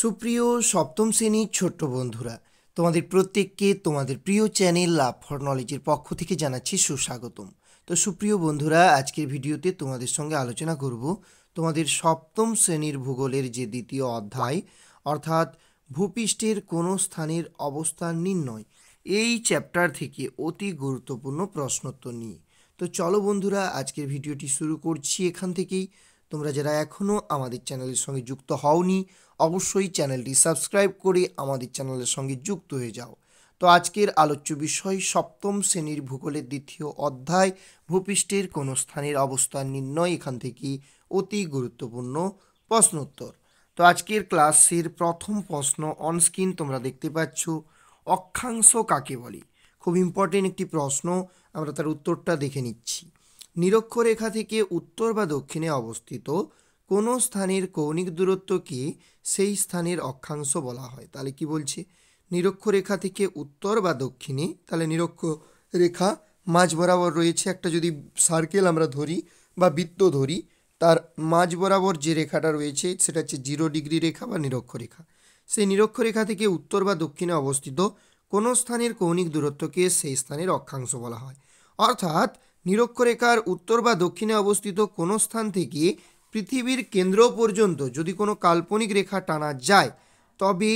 সুপ্রিয় সপ্তম শ্রেণীর ছোট্ট বন্ধুরা তোমাদের প্রত্যেককে তোমাদের প্রিয় চ্যানেল লাভ ফর নলেজের পক্ষ থেকে জানাচ্ছি সুস্বাগতম তো সুপ্রিয় বন্ধুরা আজকের ভিডিওতে তোমাদের সঙ্গে আলোচনা করব তোমাদের সপ্তম শ্রেণীর ভূগোলের যে দ্বিতীয় অধ্যায় অর্থাৎ ভূপৃষ্ঠের কোনো স্থানের অবস্থান নির্ণয় এই চ্যাপ্টার থেকে অতি গুরুত্বপূর্ণ প্রশ্নোত্তর নিয়ে তো চলো বন্ধুরা আজকের ভিডিওটি শুরু করছি এখান থেকেই তোমরা যারা এখনও আমাদের চ্যানেলের সঙ্গে যুক্ত হওনি অবশ্যই চ্যানেলটি সাবস্ক্রাইব করে আমাদের চ্যানেলের সঙ্গে যুক্ত হয়ে যাও তো আজকের আলোচ্য বিষয় সপ্তম শ্রেণীর ভূগোলের দ্বিতীয় অধ্যায় ভূপৃষ্ঠের কোনো স্থানের অবস্থান নির্ণয় এখান থেকে অতি গুরুত্বপূর্ণ প্রশ্নোত্তর তো আজকের ক্লাসের প্রথম প্রশ্ন অনস্ক্রিন তোমরা দেখতে পাচ্ছ অক্ষাংশ কাকে বলে খুব ইম্পর্টেন্ট একটি প্রশ্ন আমরা তার উত্তরটা দেখে নিচ্ছি নিরক্ষরেখা থেকে উত্তর বা দক্ষিণে অবস্থিত কোনো স্থানের কৌণিক দূরত্বকে সেই স্থানের অক্ষাংশ বলা হয় তাহলে কি বলছে নিরক্ষরেখা থেকে উত্তর বা দক্ষিণে তাহলে নিরক্ষ রেখা মাঝ বরাবর রয়েছে একটা যদি সার্কেল আমরা ধরি বা বৃত্ত ধরি তার মাঝ বরাবর যে রেখাটা রয়েছে সেটা হচ্ছে জিরো ডিগ্রি রেখা বা নিরক্ষরেখা সেই নিরক্ষরেখা থেকে উত্তর বা দক্ষিণে অবস্থিত কোনো স্থানের কৌণিক দূরত্বকে সেই স্থানের অক্ষাংশ বলা হয় অর্থাৎ নিরক্ষরেখার উত্তর বা দক্ষিণে অবস্থিত কোনো স্থান থেকে পৃথিবীর কেন্দ্র পর্যন্ত যদি কোনো কাল্পনিক রেখা টানা যায় তবে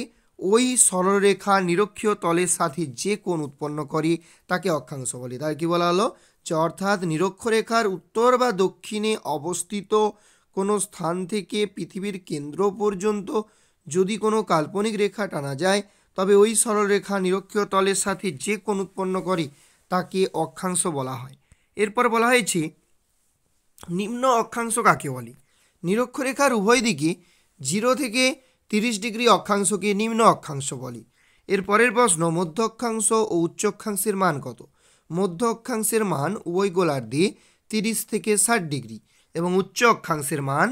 ওই সরলরেখা নিরক্ষীয় তলের সাথে যে কোন উৎপন্ন করে তাকে অক্ষাংশ বলে তার কি বলা হলো যে অর্থাৎ নিরক্ষরেখার উত্তর বা দক্ষিণে অবস্থিত কোনো স্থান থেকে পৃথিবীর কেন্দ্র পর্যন্ত যদি কোনো কাল্পনিক রেখা টানা যায় তবে ওই সরলরেখা নিরক্ষীয় তলের সাথে যে কোন উৎপন্ন করে তাকে অক্ষাংশ বলা হয় এরপর বলা হয়েছে নিম্ন অক্ষাংশ কাকে বলে নিরক্ষরেখার উভয় দিকে জিরো থেকে তিরিশ ডিগ্রি অক্ষাংশকে নিম্ন অক্ষাংশ বলে এর পরের প্রশ্ন মধ্য অক্ষাংশ ও উচ্চ অক্ষাংশের মান কত মধ্য অক্ষাংশের মান উভয় গোলার্ধে তিরিশ থেকে ষাট ডিগ্রি এবং উচ্চ অক্ষাংশের মান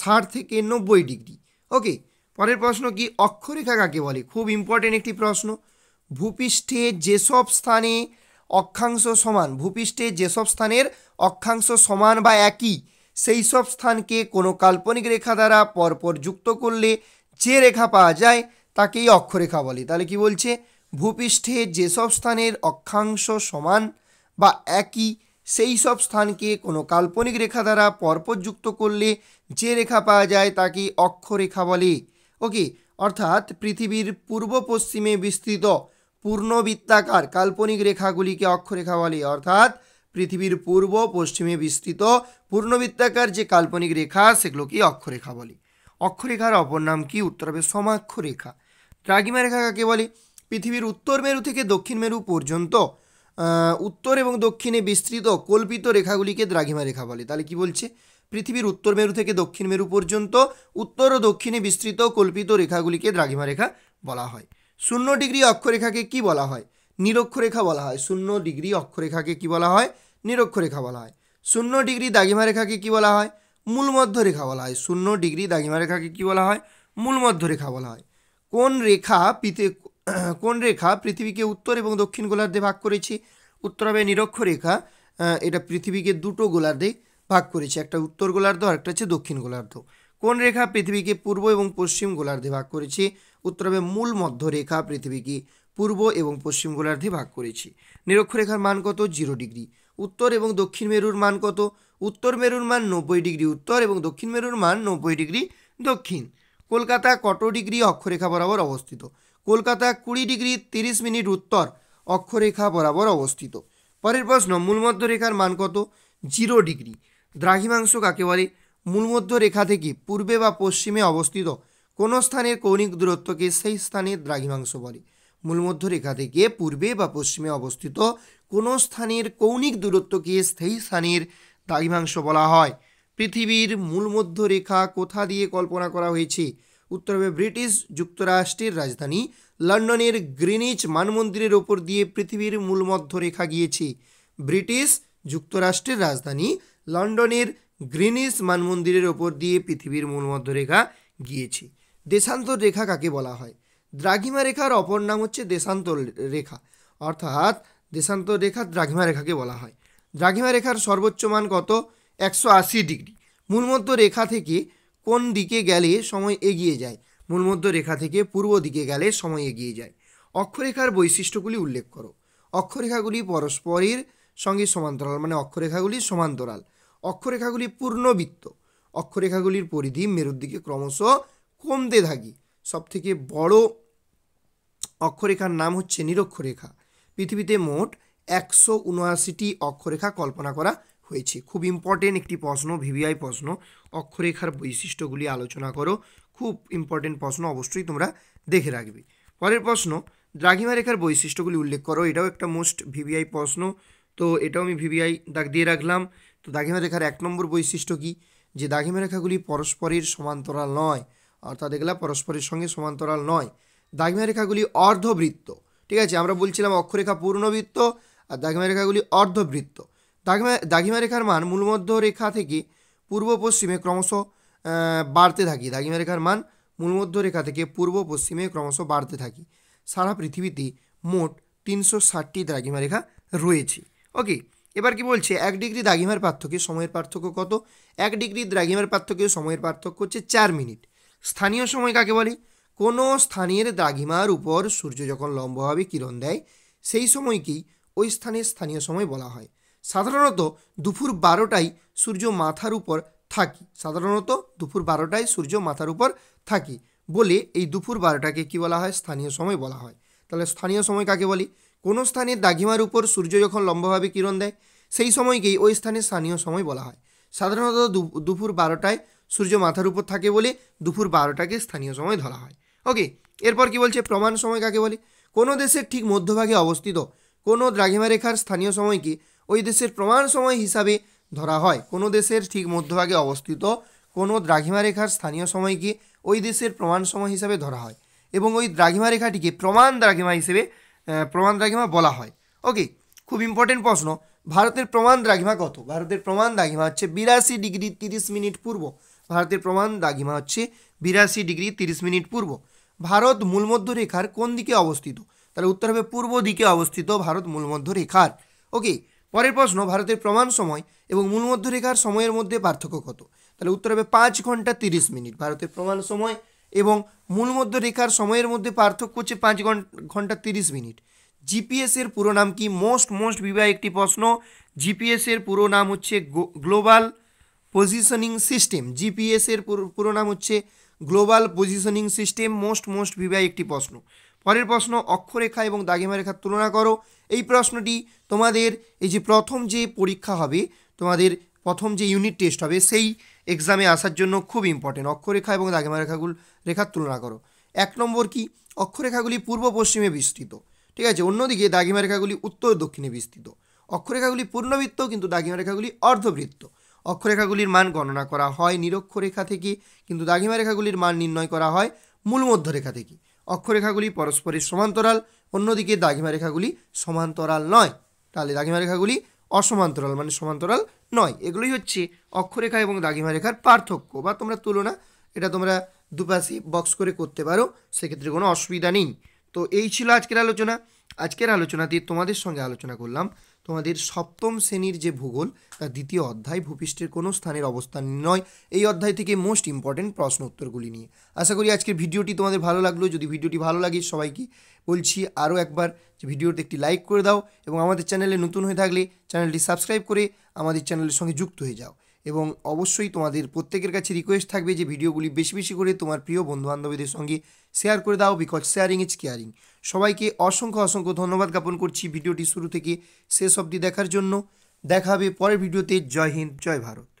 ষাট থেকে নব্বই ডিগ্রি ওকে পরের প্রশ্ন কি অক্ষরেখা কাকে বলে খুব ইম্পর্টেন্ট একটি প্রশ্ন ভূপৃষ্ঠে যেসব স্থানে অক্ষাংশ সমান ভূপৃষ্ঠে যেসব স্থানের অক্ষাংশ সমান বা একই সেই সব স্থানকে কোনো কাল্পনিক রেখা দ্বারা পরপর যুক্ত করলে যে রেখা পাওয়া যায় তাকেই অক্ষরেখা বলে তাহলে কি বলছে ভূপৃষ্ঠে যেসব স্থানের অক্ষাংশ সমান বা একই সেই সব স্থানকে কোনো কাল্পনিক রেখা দ্বারা পরপর যুক্ত করলে যে রেখা পাওয়া যায় তাকে অক্ষরেখা বলে ওকে অর্থাৎ পৃথিবীর পূর্ব পশ্চিমে বিস্তৃত পূর্ণবৃত্তাকার কাল্পনিক রেখাগুলিকে অক্ষরেখা বলে অর্থাৎ পৃথিবীর পূর্ব পশ্চিমে বিস্তৃত পূর্ণবৃত্তাকার যে কাল্পনিক রেখা সেগুলোকেই অক্ষরেখা বলে অক্ষরেখার অপর নাম কি উত্তর হবে সমাক্ষরেখা দ্রাঘিমা রেখা কাকে বলে পৃথিবীর উত্তর মেরু থেকে দক্ষিণ মেরু পর্যন্ত উত্তর এবং দক্ষিণে বিস্তৃত কল্পিত রেখাগুলিকে দ্রাঘিমা রেখা বলে তাহলে কি বলছে পৃথিবীর উত্তর মেরু থেকে দক্ষিণ মেরু পর্যন্ত উত্তর ও দক্ষিণে বিস্তৃত কল্পিত রেখাগুলিকে দ্রাঘিমা রেখা বলা হয় শূন্য ডিগ্রি অক্ষরেখাকে কি বলা হয় নিরক্ষরেখা বলা হয় শূন্য ডিগ্রি অক্ষরেখাকে কি বলা হয় নিরক্ষরেখা বলা হয় শূন্য ডিগ্রি দাগিমা রেখাকে কি বলা হয় মূল রেখা বলা হয় শূন্য ডিগ্রি দাগিমা রেখাকে কি বলা হয় মূল রেখা বলা হয় কোন রেখা পিতে কোন রেখা পৃথিবীকে উত্তর এবং দক্ষিণ গোলার্ধে ভাগ করেছে উত্তর হবে নিরক্ষরেখা এটা পৃথিবীকে দুটো গোলার্ধে ভাগ করেছে একটা উত্তর গোলার্ধ আর একটা হচ্ছে দক্ষিণ গোলার্ধ কোন রেখা পৃথিবীকে পূর্ব এবং পশ্চিম গোলার্ধে ভাগ করেছে উত্তর হবে মূল মধ্যরেখা পৃথিবীকে পূর্ব এবং পশ্চিম গোলার্ধে ভাগ করেছে নিরক্ষরেখার মান কত জিরো ডিগ্রি উত্তর এবং দক্ষিণ মেরুর মান কত উত্তর মেরুর মান নব্বই ডিগ্রি উত্তর এবং দক্ষিণ মেরুর মান নব্বই ডিগ্রি দক্ষিণ কলকাতা কত ডিগ্রি অক্ষরেখা বরাবর অবস্থিত কলকাতা কুড়ি ডিগ্রি তিরিশ মিনিট উত্তর অক্ষরেখা বরাবর অবস্থিত পরের প্রশ্ন মূলমধ্য রেখার মান কত জিরো ডিগ্রি দ্রাঘিমাংশ কাকে বলে মূলমধ্য রেখা থেকে পূর্বে বা পশ্চিমে অবস্থিত কোনো স্থানের কৌণিক দূরত্বকে সেই স্থানের দ্রাঘিমাংশ বলে মূলমধ্য রেখা থেকে পূর্বে বা পশ্চিমে অবস্থিত কোনো স্থানের কৌণিক দূরত্বকে সেই স্থানের দ্রাঘিমাংশ বলা হয় পৃথিবীর মূলমধ্য রেখা কোথা দিয়ে কল্পনা করা হয়েছে উত্তর হবে ব্রিটিশ যুক্তরাষ্ট্রের রাজধানী লন্ডনের গ্রিনিচ মানমন্দিরের ওপর দিয়ে পৃথিবীর মূলমধ্য রেখা গিয়েছে ব্রিটিশ যুক্তরাষ্ট্রের রাজধানী লন্ডনের গ্রিনিস মানমন্দিরের ওপর দিয়ে পৃথিবীর মূল মধ্যরেখা গিয়েছে দেশান্তর রেখা কাকে বলা হয় দ্রাঘিমা রেখার অপর নাম হচ্ছে দেশান্তর রেখা অর্থাৎ দেশান্তর রেখা দ্রাঘিমা রেখাকে বলা হয় দ্রাঘিমা রেখার সর্বোচ্চ মান কত একশো আশি ডিগ্রি মূলমধ্য রেখা থেকে কোন দিকে গেলে সময় এগিয়ে যায় মূলমধ্য রেখা থেকে পূর্ব দিকে গেলে সময় এগিয়ে যায় অক্ষরেখার বৈশিষ্ট্যগুলি উল্লেখ করো অক্ষরেখাগুলি পরস্পরের সঙ্গে সমান্তরাল মানে অক্ষরেখাগুলি সমান্তরাল অক্ষরেখাগুলি পূর্ণবৃত্ত অক্ষরেখাগুলির পরিধি মেরুর দিকে ক্রমশ কমতে সব সবথেকে বড় অক্ষরেখার নাম হচ্ছে নিরক্ষরেখা পৃথিবীতে মোট একশো উনআশিটি অক্ষরেখা কল্পনা করা হয়েছে খুব ইম্পর্টেন্ট একটি প্রশ্ন ভিভিআই প্রশ্ন অক্ষরেখার বৈশিষ্ট্যগুলি আলোচনা করো খুব ইম্পর্টেন্ট প্রশ্ন অবশ্যই তোমরা দেখে রাখবে পরের প্রশ্ন দ্রাঘিমা রেখার বৈশিষ্ট্যগুলি উল্লেখ করো এটাও একটা মোস্ট ভিভিআই প্রশ্ন তো এটাও আমি ভিভিআই দাগ দিয়ে রাখলাম তো দাঘিমা রেখার এক নম্বর বৈশিষ্ট্য কি যে দাঘিমা রেখাগুলি পরস্পরের সমান্তরাল নয় অর্থাৎ এগুলা পরস্পরের সঙ্গে সমান্তরাল নয় দাঘিমা রেখাগুলি অর্ধবৃত্ত ঠিক আছে আমরা বলছিলাম অক্ষরেখা পূর্ণবৃত্ত আর দাঘিমা রেখাগুলি অর্ধবৃত্ত দাঘিমা দাঘিমা রেখার মান মূলমধ্য রেখা থেকে পূর্ব পশ্চিমে ক্রমশ বাড়তে থাকি দাঘিমা রেখার মান মূলমধ্য রেখা থেকে পূর্ব পশ্চিমে ক্রমশ বাড়তে থাকি সারা পৃথিবীতে মোট তিনশো ষাটটি দ্রাঘিমা রেখা রয়েছে ওকে এবার কি বলছে এক ডিগ্রি দ্রাঘিমার পার্থক্যে সময়ের পার্থক্য কত এক ডিগ্রি দ্রাঘিমার পার্থক্যে সময়ের পার্থক্য হচ্ছে চার মিনিট স্থানীয় সময় কাকে বলে কোনো স্থানের দ্রাঘিমার উপর সূর্য যখন লম্বভাবে কিরণ দেয় সেই সময়কেই ওই স্থানের স্থানীয় সময় বলা হয় সাধারণত দুপুর বারোটায় সূর্য মাথার উপর থাকি সাধারণত দুপুর বারোটায় সূর্য মাথার উপর থাকি বলে এই দুপুর বারোটাকে কী বলা হয় স্থানীয় সময় বলা হয় তাহলে স্থানীয় সময় কাকে বলি কোনো স্থানে দাঘিমার উপর সূর্য যখন লম্বভাবে কিরণ দেয় সেই সময়কেই ওই স্থানে স্থানীয় সময় বলা হয় সাধারণত দুপুর বারোটায় সূর্য মাথার উপর থাকে বলে দুপুর বারোটাকে স্থানীয় সময় ধরা হয় ওকে এরপর কি বলছে প্রমাণ সময় কাকে বলে কোনো দেশের ঠিক মধ্যভাগে অবস্থিত কোনো দ্রাঘিমা রেখার স্থানীয় সময়কে ওই দেশের প্রমাণ সময় হিসাবে ধরা হয় কোনো দেশের ঠিক মধ্যভাগে অবস্থিত কোনো দ্রাঘিমা রেখার স্থানীয় সময়কে ওই দেশের প্রমাণ সময় হিসাবে ধরা হয় এবং ওই দ্রাঘিমা রেখাটিকে প্রমাণ দ্রাঘিমা হিসেবে প্রমাণ দ্রাঘিমা বলা হয় ওকে খুব ইম্পর্টেন্ট প্রশ্ন ভারতের প্রমাণ দ্রাঘিমা কত ভারতের প্রমাণ দ্রাঘিমা হচ্ছে বিরাশি ডিগ্রি তিরিশ মিনিট পূর্ব ভারতের প্রমাণ দ্রাঘিমা হচ্ছে বিরাশি ডিগ্রি তিরিশ মিনিট পূর্ব ভারত মূলমধ্য রেখার কোন দিকে অবস্থিত তাহলে উত্তর হবে পূর্ব দিকে অবস্থিত ভারত মূলমধ্য রেখার ওকে পরের প্রশ্ন ভারতের প্রমাণ সময় এবং মূলমধ্য রেখার সময়ের মধ্যে পার্থক্য কত তাহলে উত্তর হবে পাঁচ ঘন্টা তিরিশ মিনিট ভারতের প্রমাণ সময় এবং মূল মধ্য রেখার সময়ের মধ্যে পার্থক্য হচ্ছে পাঁচ ঘন্টা তিরিশ মিনিট জিপিএসের পুরো নাম কি মোস্ট মোস্ট বিবাহ একটি প্রশ্ন জিপিএসের পুরো নাম হচ্ছে গ্লোবাল পজিশনিং সিস্টেম জিপিএসের পুরো নাম হচ্ছে global positioning system most most বিবাহ একটি প্রশ্ন পরের প্রশ্ন অক্ষরেখা এবং দাগিমা রেখার তুলনা করো এই প্রশ্নটি তোমাদের এই যে প্রথম যে পরীক্ষা হবে তোমাদের প্রথম যে ইউনিট টেস্ট হবে সেই এক্সামে আসার জন্য খুব ইম্পর্টেন্ট অক্ষরেখা এবং দাগেমা রেখাগুলো রেখার তুলনা করো এক নম্বর কি অক্ষরেখাগুলি পূর্ব পশ্চিমে বিস্তৃত ঠিক আছে অন্যদিকে দাগিমা রেখাগুলি উত্তর দক্ষিণে বিস্তৃত অক্ষরেখাগুলি পূর্ণবৃত্ত কিন্তু দাগিমা রেখাগুলি অর্ধবৃত্ত অক্ষরেখাগুলির মান গণনা করা হয় নিরক্ষরেখা থেকে কিন্তু দাগিমা রেখাগুলির মান নির্ণয় করা হয় মূল মধ্যরেখা থেকে অক্ষরেখাগুলি পরস্পরের সমান্তরাল অন্যদিকে দাগিমা রেখাগুলি সমান্তরাল নয় তাহলে দাগিমা রেখাগুলি অসমান্তরাল মানে সমান্তরাল নয় এগুলোই হচ্ছে অক্ষরেখা এবং দাগিমা রেখার পার্থক্য বা তোমরা তুলনা এটা তোমরা দুপাশে বক্স করে করতে পারো সেক্ষেত্রে কোনো অসুবিধা নেই তো এই ছিল আজকের আলোচনা আজকের আলোচনাতে তোমাদের সঙ্গে আলোচনা করলাম তোমাদের সপ্তম শ্রেণীর যে ভূগোল তার দ্বিতীয় অধ্যায় ভূপৃষ্ঠের কোনো স্থানের অবস্থান নয় এই অধ্যায় থেকে মোস্ট ইম্পর্টেন্ট প্রশ্ন উত্তরগুলি নিয়ে আশা করি আজকের ভিডিওটি তোমাদের ভালো লাগলো যদি ভিডিওটি ভালো লাগে সবাইকে বলছি আরও একবার যে ভিডিওতে একটি লাইক করে দাও এবং আমাদের চ্যানেলে নতুন হয়ে থাকলে চ্যানেলটি সাবস্ক্রাইব করে আমাদের চ্যানেলের সঙ্গে যুক্ত হয়ে যাও এবং অবশ্যই তোমাদের প্রত্যেকের কাছে রিকোয়েস্ট থাকবে যে ভিডিওগুলি বেশি বেশি করে তোমার প্রিয় বন্ধুবান্ধবীদের সঙ্গে শেয়ার করে দাও বিকজ শেয়ারিং ইজ কেয়ারিং সবাইকে অসংখ্য অসংখ্য ধন্যবাদ জ্ঞাপন করছি ভিডিওটি শুরু থেকে শেষ অবধি দেখার জন্য দেখা হবে পরের ভিডিওতে জয় হিন্দ জয় ভারত